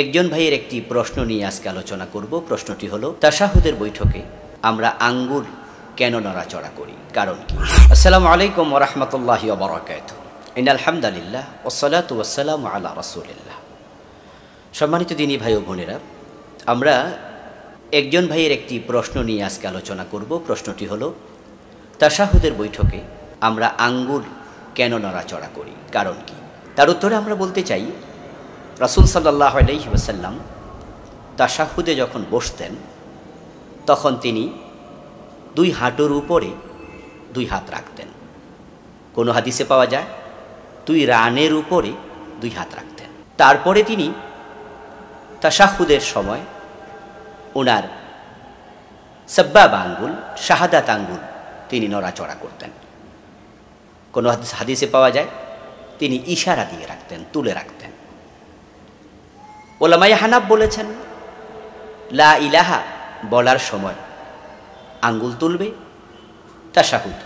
একজন ভাইয়ের একটি প্রশ্ন নিয়ে আজকে আলোচনা করব প্রশ্নটি হলো তাসাহুদের বৈঠকে আমরা আঙ্গুর কেন নড়াচড়া করি কারণ কি আসসালামু আলাইকুম ওরহমতুল্লাহ বরাকাত ইন আলহামদুলিল্লাহ ওসলাত ওসালাম আল্লাহ রসুলিল্লাহ সম্মানিত দিনী ভাই ও বোনেরা আমরা একজন ভাইয়ের একটি প্রশ্ন নিয়ে আজকে আলোচনা করব প্রশ্নটি হলো তাসাহুদের বৈঠকে আমরা আঙ্গুর কেন নড়াচড়া করি কারণ কি তার উত্তরে আমরা বলতে চাই রাসুল সাল্লাহ আলহিবাসাল্লাম তাশাহুদে যখন বসতেন তখন তিনি দুই হাঁটুর উপরে দুই হাত রাখতেন কোনো হাদিসে পাওয়া যায় দুই রানের উপরে দুই হাত রাখতেন তারপরে তিনি তাশাহুদের সময় ওনার সব্বাব আঙ্গুল শাহাদাত আঙ্গুল তিনি নড়াচড়া করতেন কোনো হাদিসে পাওয়া যায় তিনি ইশারা দিয়ে রাখতেন তুলে রাখতেন ওলামাই হানাব বলেছেন লা ইলাহা বলার সময় আঙ্গুল তুলবে তাশাহুদ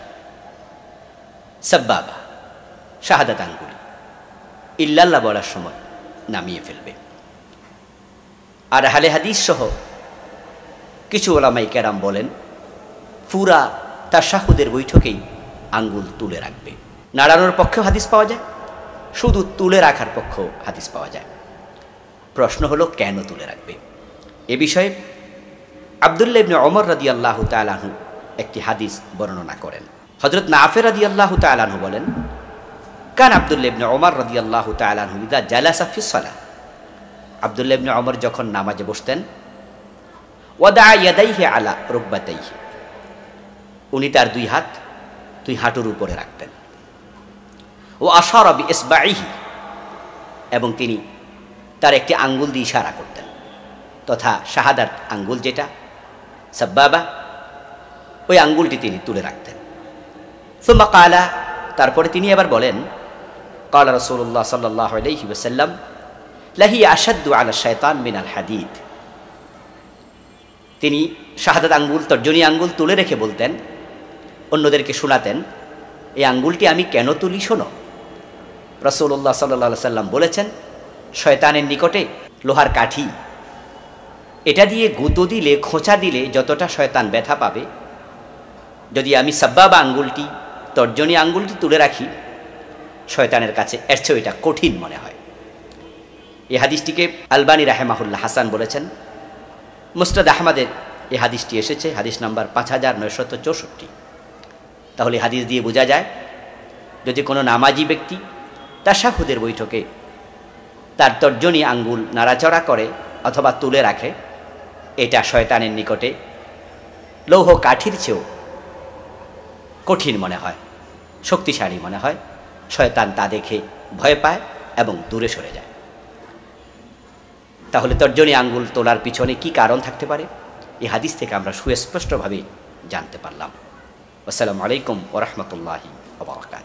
সাব্বাবা শাহাদাত আঙ্গুল ইল্লাল্লাহ বলার সময় নামিয়ে ফেলবে আর হালে হাদিস সহ কিছু ওলামাই ক্যারাম বলেন ফুরা শাহুদের বৈঠকেই আঙ্গুল তুলে রাখবে নাড়ানোর পক্ষেও হাদিস পাওয়া যায় শুধু তুলে রাখার পক্ষেও হাদিস পাওয়া যায় প্রশ্ন হলো কেন তুলে রাখবে এ বিষয়ে আবদুল্লা ইবনে অমর রাদি আল্লাহ তালাহু একটি হাদিস বর্ণনা করেন হজরত নাফের রাদি আল্লাহ তালাহু বলেন কান আবদুল্লা ইবনে অমর রাদি আল্লাহ তালাহু ইদা জালাসাফি সলা আবদুল্লা ইবনে অমর যখন নামাজে বসতেন ওয়াদা হে আলা রোব্বাতাইহে উনি তার দুই হাত দুই হাঁটুর উপরে রাখতেন ও আশারবি ইসবাইহি এবং তিনি তার একটি আঙ্গুল দিয়ে ইশারা করতেন তথা শাহাদাত আঙ্গুল যেটা সাব্বাবা ওই আঙ্গুলটি তিনি তুলে রাখতেন সুম্মা কালা তারপরে তিনি আবার বলেন কালা রসুল্লাহ সাল্লাহ আলহি লাহি আসাদ্দু আলা শয়তান মিনাল হাদিদ তিনি শাহাদাত আঙ্গুল তর্জনী আঙ্গুল তুলে রেখে বলতেন অন্যদেরকে শোনাতেন এই আঙ্গুলটি আমি কেন তুলি শোনো রসুল্লাহ সাল্লাহ সাল্লাম বলেছেন শয়তানের নিকটে লোহার কাঠি এটা দিয়ে গুঁতো দিলে খোঁচা দিলে যতটা শয়তান ব্যথা পাবে যদি আমি সাব্বাবা আঙ্গুলটি তর্জনী আঙ্গুলটি তুলে রাখি শয়তানের কাছে এর চেয়েও এটা কঠিন মনে হয় এ হাদিসটিকে আলবানী রাহেমাহুল্লাহ হাসান বলেছেন মুস্তাদ আহমদের এ হাদিসটি এসেছে হাদিস নাম্বার পাঁচ হাজার নয়শত চৌষট্টি তাহলে হাদিস দিয়ে বোঝা যায় যদি কোনো নামাজি ব্যক্তি তাশাহুদের বৈঠকে তার তর্জনী আঙ্গুল নাড়াচড়া করে অথবা তুলে রাখে এটা শয়তানের নিকটে লৌহ কাঠির চেয়েও কঠিন মনে হয় শক্তিশালী মনে হয় শয়তান তা দেখে ভয় পায় এবং দূরে সরে যায় তাহলে তর্জনী আঙ্গুল তোলার পিছনে কি কারণ থাকতে পারে এই হাদিস থেকে আমরা সুস্পষ্টভাবে জানতে পারলাম আসসালামু আলাইকুম ওরহমতুল্লাহি আবরকাত